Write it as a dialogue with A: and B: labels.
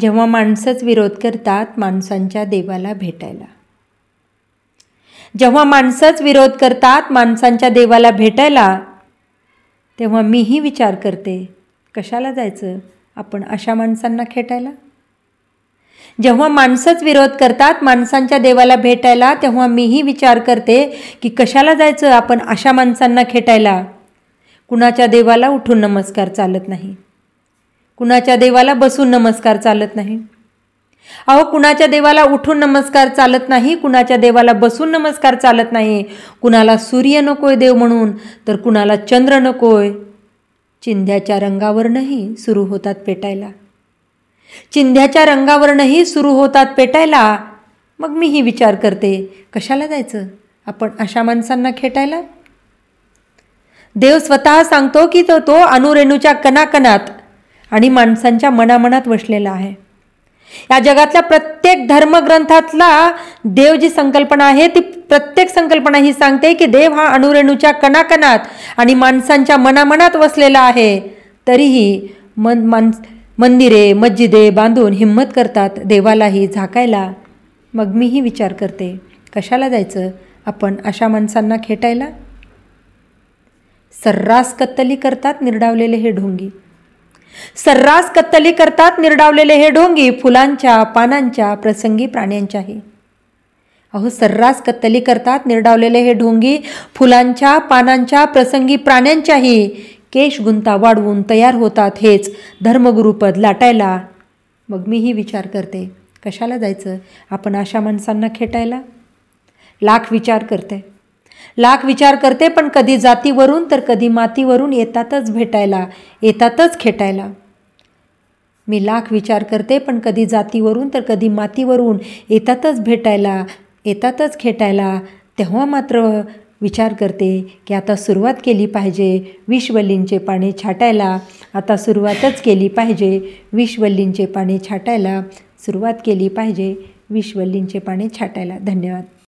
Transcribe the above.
A: जेव्हा माणसंच विरोध करतात माणसांच्या देवाला भेटायला जेव्हा माणसंच विरोध करतात माणसांच्या देवाला भेटायला तेव्हा मीही विचार करते कशाला जायचं आपण अशा माणसांना खेटायला जेव्हा माणसंच विरोध करतात माणसांच्या देवाला भेटायला तेव्हा मीही विचार करते की कशाला जायचं आपण अशा माणसांना खेटायला कुणाच्या देवाला उठून नमस्कार चालत नाही कुणाच्या देवाला बसून नमस्कार चालत नाही अहो कुणाच्या देवाला उठून नमस्कार चालत नाही कुणाच्या देवाला बसून नमस्कार चालत नाही कुणाला सूर्य नकोय देव म्हणून तर कुणाला चंद्र नकोय चिंध्याच्या रंगावरनही सुरू होतात पेटायला चिंध्याच्या रंगावरनही सुरू होतात पेटायला मग मीही विचार करते कशाला जायचं आपण अशा माणसांना खेटायला देव स्वतः सांगतो की तो तो अनुरेणूच्या कणाकणात आणि माणसांच्या मनामनात वसलेला आहे या जगातल्या प्रत्येक धर्मग्रंथातला देव जी संकल्पना आहे ती प्रत्येक संकल्पना ही सांगते की देव हा अणुरेणूच्या कणाकणात आणि माणसांच्या मनामनात वसलेला आहे तरीही मन मान मंदिरे मस्जिदे बांधून हिंमत करतात देवालाही झाकायला मग मीही विचार करते कशाला जायचं आपण अशा माणसांना खेटायला सर्रास कत्तली करतात निरडावलेले हे ढोंगी सर्रास कत्तली करतात निरडावलेले हे ढोंगी फुलांच्या पानांच्या प्रसंगी प्राण्यांच्याही अहो सर्रास कत्तली करतात निर्डावलेले हे ढोंगी फुलांच्या पानांच्या प्रसंगी प्राण्यांच्याही केश गुंता वाढवून तयार होतात हेच धर्मगुरुपद लाटायला मग मीही विचार करते कशाला जायचं आपण अशा माणसांना खेटायला लाख विचार करते लाख विचार करते पण कधी जातीवरून तर कधी मातीवरून येतातच भेटायला येतातच खेटायला मी लाख विचार करते पण कधी जातीवरून तर कधी मातीवरून येतातच भेटायला येतातच खेटायला तेव्हा मात्र विचार करते की आता सुरुवात केली पाहिजे विश्वलींचे पाणी छाटायला आता सुरुवातच केली पाहिजे विषवल्लींचे पाणी छाटायला सुरुवात केली पाहिजे विश्वल्लींचे पाणी छाटायला धन्यवाद